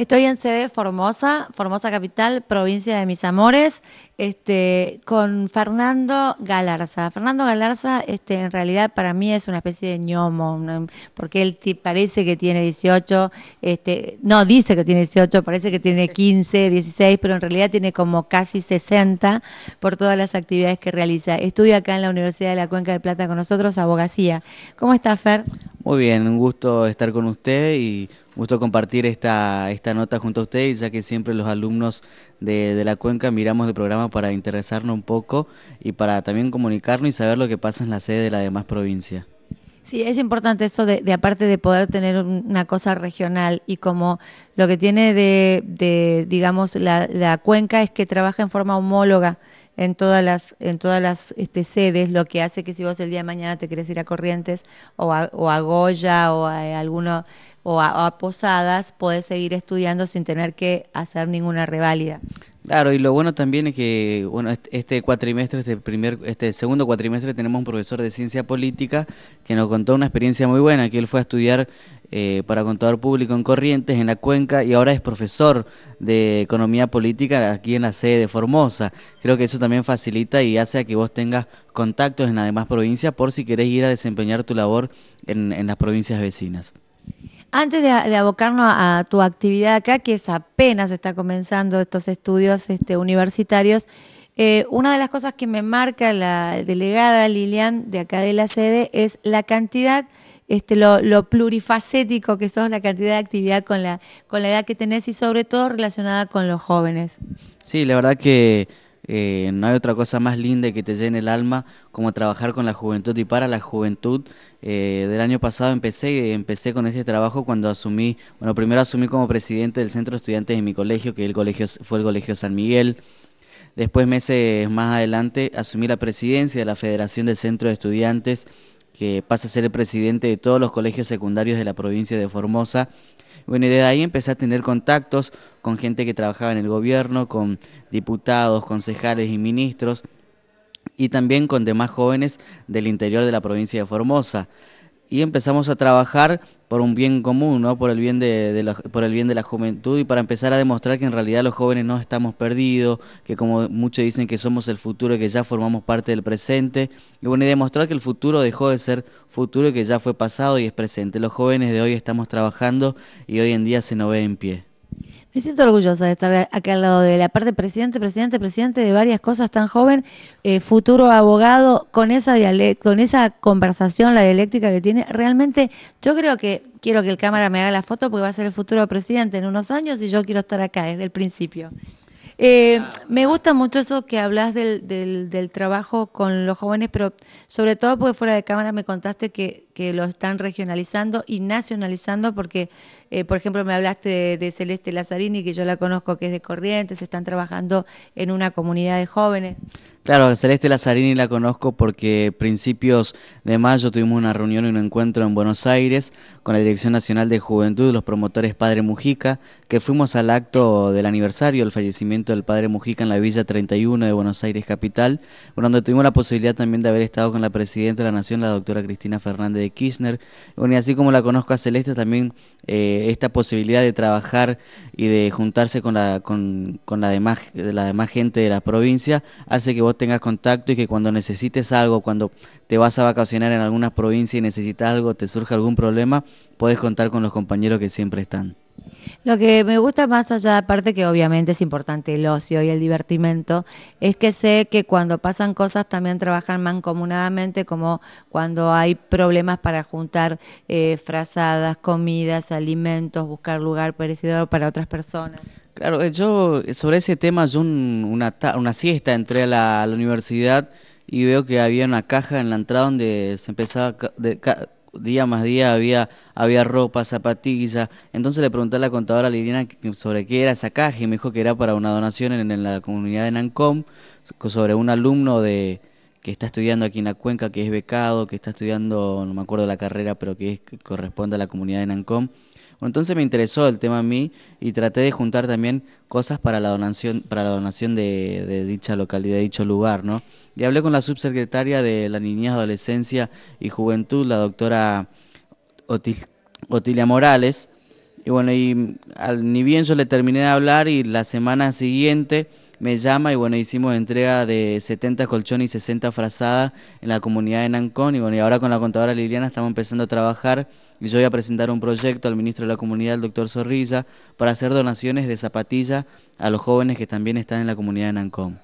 Estoy en sede Formosa, Formosa Capital, provincia de mis amores, este, con Fernando Galarza. Fernando Galarza, este, en realidad para mí es una especie de ñomo, porque él parece que tiene 18, este, no, dice que tiene 18, parece que tiene 15, 16, pero en realidad tiene como casi 60 por todas las actividades que realiza. Estudia acá en la Universidad de la Cuenca de Plata con nosotros, abogacía. ¿Cómo está, Fer? Muy bien, un gusto estar con usted y gusto compartir esta, esta nota junto a usted, ya que siempre los alumnos de, de la Cuenca miramos el programa para interesarnos un poco y para también comunicarnos y saber lo que pasa en la sede de la demás provincia. Sí, es importante eso de, aparte de poder tener una cosa regional y como lo que tiene de, digamos, la, cuenca es que trabaja en forma homóloga en todas las, en todas las este, sedes, lo que hace que si vos el día de mañana te quieres ir a Corrientes o a, Goya o a eh, alguno o a, posadas, podés seguir estudiando sin tener que hacer ninguna reválida. Claro, y lo bueno también es que bueno, este cuatrimestre, este primer, este segundo cuatrimestre tenemos un profesor de ciencia política que nos contó una experiencia muy buena, que él fue a estudiar eh, para contador público en Corrientes, en la Cuenca, y ahora es profesor de economía política aquí en la sede de Formosa. Creo que eso también facilita y hace a que vos tengas contactos en las demás provincias por si querés ir a desempeñar tu labor en las provincias vecinas. Antes de, abocarnos a, tu actividad acá, que es apenas está comenzando estos estudios este, universitarios, eh, una de las cosas que me marca la delegada Lilian de acá de la sede es la cantidad este, lo, lo, plurifacético que sos, la cantidad de actividad con la, con la edad que tenés y sobre todo relacionada con los jóvenes. Sí, la verdad que eh, no hay otra cosa más linda que te llene el alma como trabajar con la juventud y para la juventud. Eh, del año pasado empecé, empecé con este trabajo cuando asumí, bueno, primero asumí como presidente del centro de estudiantes de mi colegio, que el colegio fue el colegio San Miguel. Después, meses más adelante, asumí la presidencia de la Federación de Centro de Estudiantes, que pasa a ser el presidente de todos los colegios secundarios de la provincia de Formosa bueno, y desde ahí empecé a tener contactos con gente que trabajaba en el gobierno, con diputados, concejales y ministros, y también con demás jóvenes del interior de la provincia de Formosa y empezamos a trabajar por un bien común, ¿no? por, el bien de, la, por el bien de la juventud y para empezar a demostrar que en realidad los jóvenes no estamos perdidos, que como muchos dicen que somos el futuro, y que ya formamos parte del presente, y bueno, y demostrar que el futuro dejó de ser futuro y que ya fue pasado y es presente. Los jóvenes de hoy estamos trabajando y hoy en día se nos ve en pie. Me siento orgullosa de estar acá al lado de la parte presidente, presidente, presidente de varias cosas tan joven, eh, futuro abogado, con esa, con esa conversación, la dialéctica que tiene. Realmente, yo creo que quiero que el cámara me haga la foto porque va a ser el futuro presidente en unos años y yo quiero estar acá desde el principio. Eh, me gusta mucho eso que hablas del, trabajo con los jóvenes, pero sobre todo porque fuera de cámara me contaste que, lo están regionalizando y nacionalizando, porque, eh, por ejemplo, me hablaste de, de, Celeste Lazzarini, que yo la conozco, que es de Corrientes, están trabajando en una comunidad de jóvenes. Claro, Celeste Lazzarini la conozco porque principios de mayo tuvimos una reunión y un encuentro en Buenos Aires con la Dirección Nacional de Juventud, los promotores Padre Mujica, que fuimos al acto del aniversario del fallecimiento del Padre Mujica en la Villa 31 de Buenos Aires Capital, donde tuvimos la posibilidad también de haber estado con la Presidenta de la Nación, la doctora Cristina Fernández de Kirchner. y así como la conozco a Celeste, también eh, esta posibilidad de trabajar y de juntarse con la, con, demás, la demás gente de la provincia hace que vos tengas contacto y que cuando necesites algo, cuando te vas a vacacionar en algunas provincias y necesitas algo, te surge algún problema, puedes contar con los compañeros que siempre están. Lo que me gusta más allá, aparte que obviamente es importante el ocio y el divertimento, es que sé que cuando pasan cosas también trabajan mancomunadamente, como cuando hay problemas para juntar eh, frazadas, comidas, alimentos, buscar lugar parecido para otras personas. Claro, eh, yo eh, sobre ese tema, yo una, siesta entré a la, universidad y veo que había una caja en la entrada donde se empezaba día más día había, había ropa, zapatillas. Entonces le pregunté a la contadora Liliana sobre qué era esa caja y me dijo que era para una donación en, la comunidad de Nancom sobre un alumno de que está estudiando aquí en la cuenca, que es becado, que está estudiando, no me acuerdo la carrera, pero que es, corresponde a la comunidad de Nancom. Entonces me interesó el tema a mí y traté de juntar también cosas para la donación, para la donación de, dicha localidad, de dicho lugar, ¿no? Y hablé con la subsecretaria de la Niñez, Adolescencia y Juventud, la doctora Otilia Morales. Y bueno, y al, ni bien yo le terminé de hablar y la semana siguiente me llama y bueno, hicimos entrega de 70 colchones y 60 frazadas en la comunidad de Nancón y bueno, ahora con la contadora Liliana estamos empezando a trabajar y yo voy a presentar un proyecto al ministro de la comunidad, el doctor Zorrilla, para hacer donaciones de zapatillas a los jóvenes que también están en la comunidad de Nancón.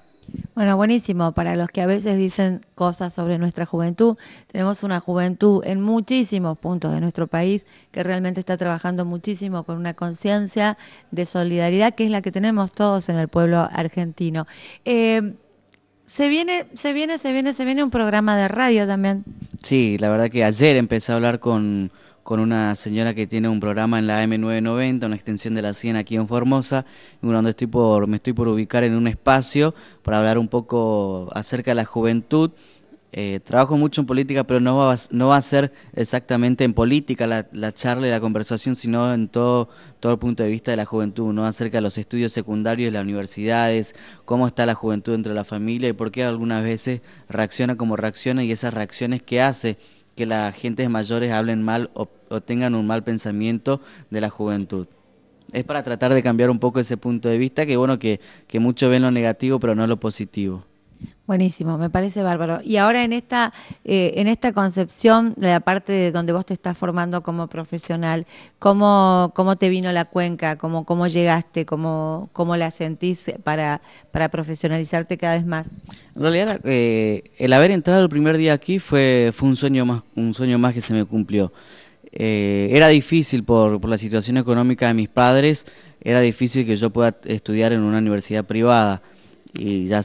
Bueno, buenísimo. Para los que a veces dicen cosas sobre nuestra juventud, tenemos una juventud en muchísimos puntos de nuestro país que realmente está trabajando muchísimo con una conciencia de solidaridad que es la que tenemos todos en el pueblo argentino. Eh, se viene, se viene, se viene, se viene un programa de radio también. Sí, la verdad que ayer empecé a hablar con, con una señora que tiene un programa en la M990, una extensión de la 100 aquí en Formosa, donde estoy por, me estoy por ubicar en un espacio para hablar un poco acerca de la juventud. Eh, trabajo mucho en política, pero no va, no va a ser exactamente en política la, charla y la conversación, sino en todo, todo el punto de vista de la juventud, ¿no? acerca de los estudios secundarios, las universidades, cómo está la juventud dentro de la familia y por qué algunas veces reacciona como reacciona y esas reacciones que hace que las gentes mayores hablen mal o, tengan un mal pensamiento de la juventud es para tratar de cambiar un poco ese punto de vista que bueno que, que muchos ven lo negativo pero no lo positivo. Buenísimo, me parece bárbaro. Y ahora en esta, eh, en esta concepción, la parte de donde vos te estás formando como profesional, ¿cómo, cómo te vino la cuenca? ¿Cómo, llegaste? ¿Cómo, la sentís para, profesionalizarte cada vez más? En realidad, eh, el haber entrado el primer día aquí fue, un, sueño más, un sueño más que se me cumplió. Eh, era difícil por, por la situación económica de mis padres, era difícil que yo pueda estudiar en una universidad privada y ya,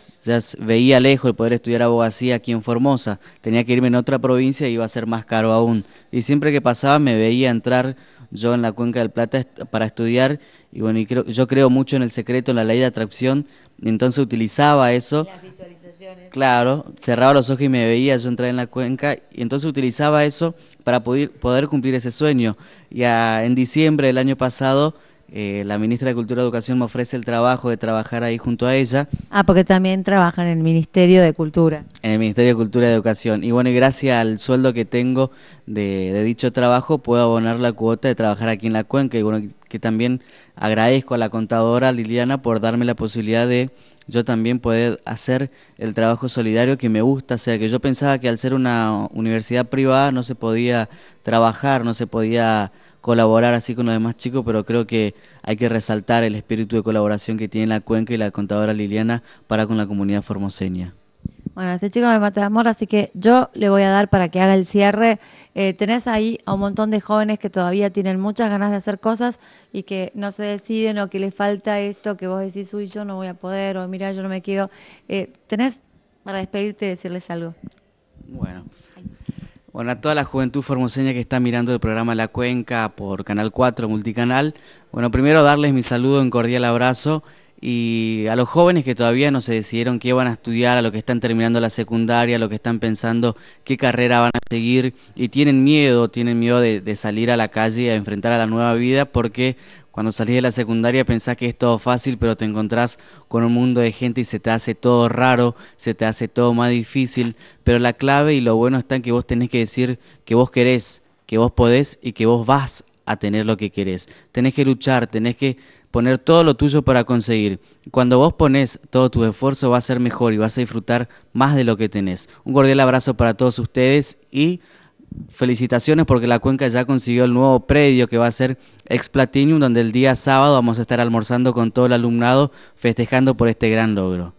veía lejos el poder estudiar abogacía aquí en Formosa. Tenía que irme en otra provincia y iba a ser más caro aún. Y siempre que pasaba me veía entrar yo en la Cuenca del Plata para estudiar. Y bueno, yo creo mucho en el secreto, en la ley de atracción. Entonces utilizaba eso. Las visualizaciones. Claro, cerraba los ojos y me veía yo entrar en la cuenca. Y entonces utilizaba eso para poder, cumplir ese sueño. Y en diciembre del año pasado eh, la ministra de Cultura y Educación me ofrece el trabajo de trabajar ahí junto a ella. Ah, porque también trabaja en el Ministerio de Cultura. En el Ministerio de Cultura y Educación. Y bueno, y gracias al sueldo que tengo de, dicho trabajo, puedo abonar la cuota de trabajar aquí en la cuenca. Y bueno, que también agradezco a la contadora Liliana por darme la posibilidad de yo también poder hacer el trabajo solidario que me gusta O sea, que yo pensaba que al ser una universidad privada no se podía trabajar, no se podía colaborar así con los demás chicos, pero creo que hay que resaltar el espíritu de colaboración que tiene la Cuenca y la contadora Liliana para con la comunidad formoseña. Bueno, ese chico me mata de amor, así que yo le voy a dar para que haga el cierre. Eh, tenés ahí a un montón de jóvenes que todavía tienen muchas ganas de hacer cosas y que no se deciden o que les falta esto que vos decís, uy, yo no voy a poder o mira, yo no me quedo. Eh, ¿Tenés para despedirte y decirles algo? Bueno, bueno, a toda la juventud formoseña que está mirando el programa La Cuenca por Canal 4 Multicanal, bueno, primero darles mi saludo, un cordial abrazo y a los jóvenes que todavía no se decidieron qué van a estudiar, a los que están terminando la secundaria, a los que están pensando qué carrera van a seguir y tienen miedo, tienen miedo de, de salir a la calle a enfrentar a la nueva vida porque cuando salís de la secundaria pensás que es todo fácil, pero te encontrás con un mundo de gente y se te hace todo raro, se te hace todo más difícil, pero la clave y lo bueno está en que vos tenés que decir que vos querés, que vos podés y que vos vas a tener lo que querés. Tenés que luchar, tenés que poner todo lo tuyo para conseguir. Cuando vos pones todo tu esfuerzo va a ser mejor y vas a disfrutar más de lo que tenés. Un cordial abrazo para todos ustedes y felicitaciones porque la cuenca ya consiguió el nuevo predio que va a ser Ex Platinum, donde el día sábado vamos a estar almorzando con todo el alumnado festejando por este gran logro.